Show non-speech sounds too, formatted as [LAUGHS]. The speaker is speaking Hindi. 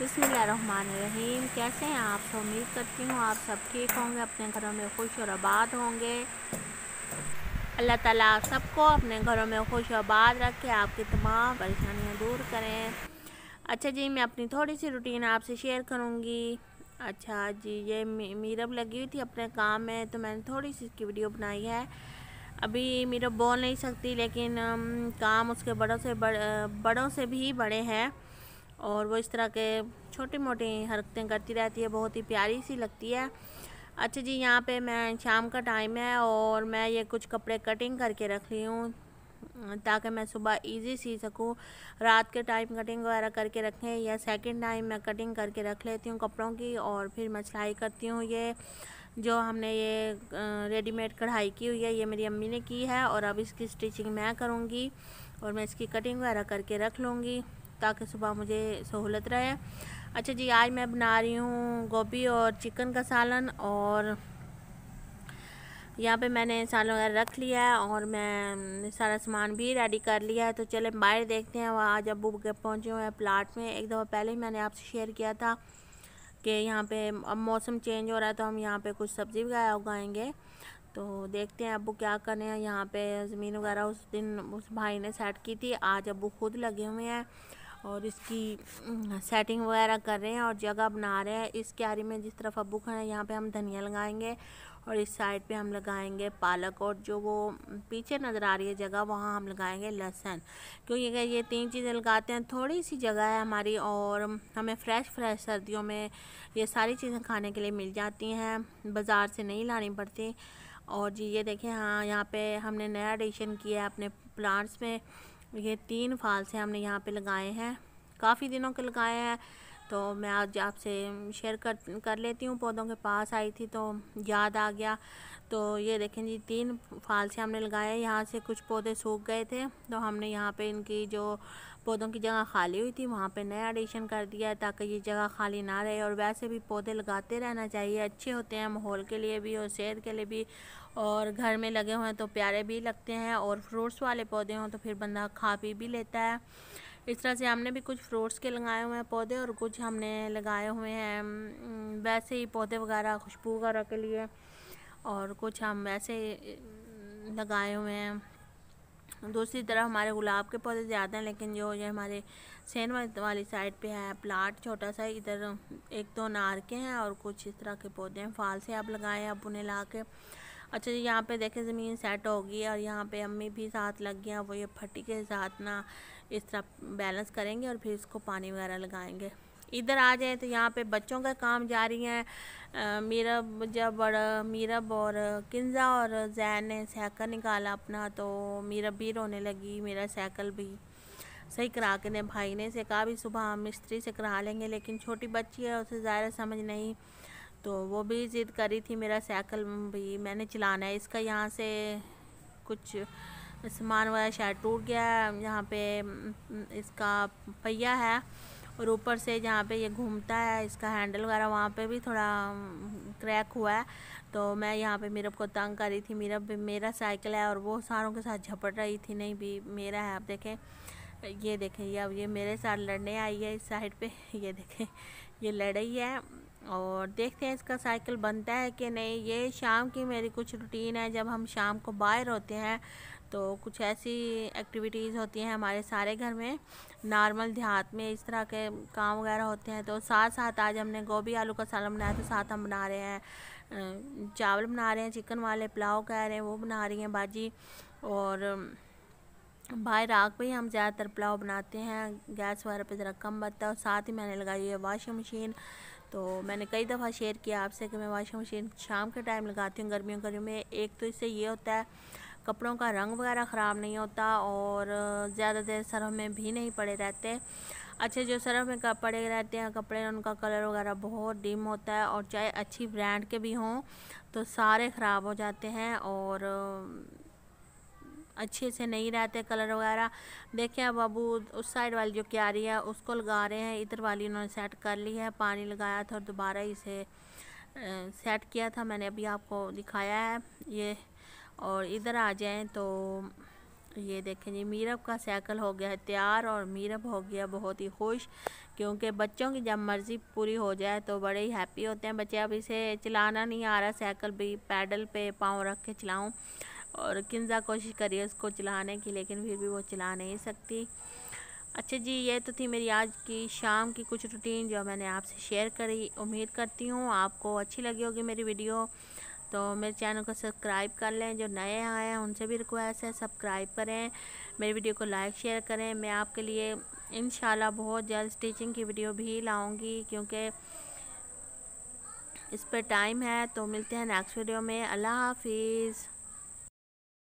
बसमीम कैसे हैं आप सब उम्मीद करती हूँ आप सब ठीक होंगे अपने घरों में खुश और आबाद होंगे अल्लाह ताला सबको अपने घरों में खुश और आबाद रखे आपकी तमाम परेशानियाँ दूर करें अच्छा जी मैं अपनी थोड़ी सी रूटीन आपसे शेयर करूँगी अच्छा जी ये मीरब लगी हुई थी अपने काम में तो मैंने थोड़ी सी इसकी वीडियो बनाई है अभी मीरब बोल नहीं सकती लेकिन काम उसके बड़ों से बड़, बड़ों से भी बड़े हैं और वो इस तरह के छोटी मोटी हरकतें करती रहती है बहुत ही प्यारी सी लगती है अच्छा जी यहाँ पे मैं शाम का टाइम है और मैं ये कुछ कपड़े कटिंग करके रख रही हूँ ताकि मैं सुबह इजी सी सकूँ रात के टाइम कटिंग वगैरह करके रखें या सेकंड टाइम मैं कटिंग करके रख लेती हूँ कपड़ों की और फिर मैं सिलाई करती हूँ ये जो हमने ये रेडीमेड कढ़ाई की हुई है ये मेरी अम्मी ने की है और अब इसकी स्टिचिंग मैं करूँगी और मैं इसकी कटिंग वगैरह करके रख लूँगी ताकि सुबह मुझे सहूलत रहे अच्छा जी आज मैं बना रही हूँ गोभी और चिकन का सालन और यहाँ पे मैंने सालन वगैरह रख लिया है और मैं सारा सामान भी रेडी कर लिया है तो चले बाहर देखते हैं वहाँ आज अबू के पहुँचे हुए हैं प्लाट में एक दफ़ा पहले ही मैंने आपसे शेयर किया था कि यहाँ पे अब मौसम चेंज हो रहा है तो हम यहाँ पे कुछ सब्ज़ी वगैरह उगाएंगे तो देखते हैं अबू क्या करें यहाँ पर ज़मीन वगैरह उस दिन उस भाई ने सेट की थी आज अबू खुद लगे हुए हैं और इसकी सेटिंग हम्म, वगैरह कर रहे हैं और जगह बना रहे हैं इस क्यारी में जिस तरफ अबू खड़े हैं यहाँ पे हम धनिया लगाएंगे और इस साइड पे हम लगाएंगे पालक और जो वो पीछे नज़र आ रही है जगह वहाँ हम लगाएंगे लहसन क्योंकि अगर ये तीन चीज़ें लगाते हैं थोड़ी सी जगह है हमारी और हमें फ़्रेश फ्रेश सर्दियों में ये सारी चीज़ें खाने के लिए मिल जाती हैं बाज़ार से नहीं लानी पड़ती और जी ये देखें हाँ यहाँ पे हमने नया एडिशन किया है अपने प्लांट्स में ये तीन फाल से हमने यहाँ पे लगाए हैं काफ़ी दिनों के लगाए हैं तो मैं आज आपसे शेयर कर कर लेती हूँ पौधों के पास आई थी तो याद आ गया तो ये देखें जी तीन फाल से हमने लगाए यहाँ से कुछ पौधे सूख गए थे तो हमने यहाँ पे इनकी जो पौधों की जगह खाली हुई थी वहाँ पे नया एडिशन कर दिया है ताकि ये जगह खाली ना रहे और वैसे भी पौधे लगाते रहना चाहिए अच्छे होते हैं माहौल के लिए भी और सेहत के लिए भी और घर में लगे हुए हैं तो प्यारे भी लगते हैं और फ्रूट्स वाले पौधे हों तो फिर बंदा खा पी भी लेता है इस तरह से हमने भी कुछ फ्रूट्स के लगाए हुए हैं पौधे और कुछ हमने लगाए हुए हैं वैसे ही पौधे वगैरह खुशबू वगैरह के लिए और कुछ हम वैसे लगाए हुए हैं दूसरी तरफ हमारे गुलाब के पौधे ज़्यादा हैं लेकिन जो ये हमारे सैन वाली साइड पे है प्लाट छोटा सा इधर एक दो नार के हैं और कुछ इस तरह के पौधे हैं फाल से आप लगाए आप उन्हें ला के अच्छा जी यहाँ पे देखें ज़मीन सेट होगी और यहाँ पे अम्मी भी साथ लग गया वो ये फटी के साथ ना इस तरह बैलेंस करेंगे और फिर इसको पानी वगैरह लगाएँगे इधर आ जाएँ तो यहाँ पे बच्चों का काम जारी है मीरब जब बड़ा मीरब और किन्जा और जैन ने साइकिल निकाला अपना तो मीरब भी रोने लगी मेरा साइकिल भी सही करा के ने भाई ने से कहा भी सुबह हम मिस्त्री से करा लेंगे लेकिन छोटी बच्ची है उसे ज़्यादा समझ नहीं तो वो भी ज़िद करी थी मेरा साइकिल भी मैंने चलाना है इसका यहाँ से कुछ सामान वगैरह शायद टूट गया है यहाँ पे हम्म, इसका पहिया है और ऊपर से जहाँ पे ये घूमता है इसका हैंडल वगैरह वहाँ पे भी थोड़ा क्रैक हुआ है तो मैं यहाँ पे मीरब को तंग कर रही थी मीरब मेरा साइकिल है और वो सारों के साथ झपट रही थी नहीं भी मेरा है आप देखें ये देखें ये अब ये मेरे साथ लड़ने आई है इस साइड पे [LAUGHS] ये देखें ये लड़ है और देखते हैं इसका साइकिल बनता है कि नहीं ये शाम की मेरी कुछ रूटीन है जब हम शाम को बाहर होते हैं तो कुछ ऐसी एक्टिविटीज़ होती हैं हमारे सारे घर में नॉर्मल देहात में इस तरह के काम वगैरह होते हैं तो साथ साथ आज हमने गोभी आलू का सालन बनाया तो साथ हम बना रहे हैं चावल बना रहे हैं चिकन वाले पुलाव कह रहे हैं वो बना रही हैं भाजी और बाहर आग पर ही हम ज़्यादातर पुलाव बनाते हैं गैस वगैरह पर ज़रा कम बनता है और साथ ही मैंने लगाई है वाशिंग मशीन तो मैंने कई दफ़ा शेयर किया आपसे कि मैं वाशिंग मशीन शाम के टाइम लगाती हूँ गर्मियों गर्मियों में एक तो इससे ये होता है कपड़ों का रंग वगैरह ख़राब नहीं होता और ज़्यादा देर सरह में भी नहीं पड़े रहते अच्छे जो सरफ में पड़े रहते हैं कपड़े उनका कलर वगैरह बहुत डिम होता है और चाहे अच्छी ब्रांड के भी हों तो सारे ख़राब हो जाते हैं और अच्छे से नहीं रहते कलर वगैरह देखिए अब अबू उस साइड वाली जो क्यारी है उसको लगा रहे हैं इधर वाली उन्होंने सेट कर ली है पानी लगाया था और दोबारा इसे सेट किया था मैंने अभी आपको दिखाया है ये और इधर आ जाएं तो ये देखें जी मीरब का साइकिल हो गया है तैयार और मीरब हो गया बहुत ही खुश क्योंकि बच्चों की जब मर्ज़ी पूरी हो जाए तो बड़े ही हैप्पी होते हैं बच्चे अब इसे चलाना नहीं आ रहा साइकिल भी पैडल पे पाँव रख के चलाऊँ और किन्जा कोशिश करी उसको चलाने की लेकिन फिर भी वो चला नहीं सकती अच्छा जी ये तो थी मेरी आज की शाम की कुछ रूटीन जो मैंने आपसे शेयर करी उम्मीद करती हूँ आपको अच्छी लगी होगी मेरी वीडियो तो मेरे चैनल को सब्सक्राइब कर लें जो नए आए हैं उनसे भी रिक्वेस्ट है सब्सक्राइब करें मेरी वीडियो को लाइक शेयर करें मैं आपके लिए इन बहुत जल्द स्टिचिंग की वीडियो भी लाऊँगी क्योंकि इस पर टाइम है तो मिलते हैं नेक्स्ट वीडियो में अल्लाह हाफिज़